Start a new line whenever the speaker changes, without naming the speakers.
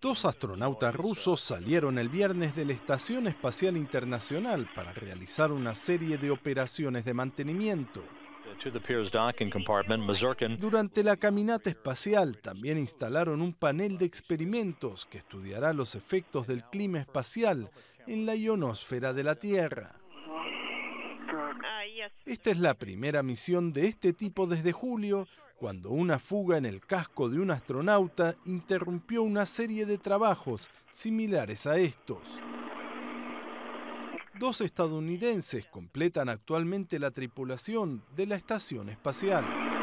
Dos astronautas rusos salieron el viernes de la Estación Espacial Internacional para realizar una serie de
operaciones de mantenimiento. Uh,
Durante la caminata espacial también instalaron un panel de experimentos que estudiará los efectos del clima espacial en la ionosfera de la Tierra. Esta es la primera misión de este tipo desde julio, cuando una fuga en el casco de un astronauta interrumpió una serie de trabajos similares a estos. Dos estadounidenses completan
actualmente la tripulación de la estación espacial.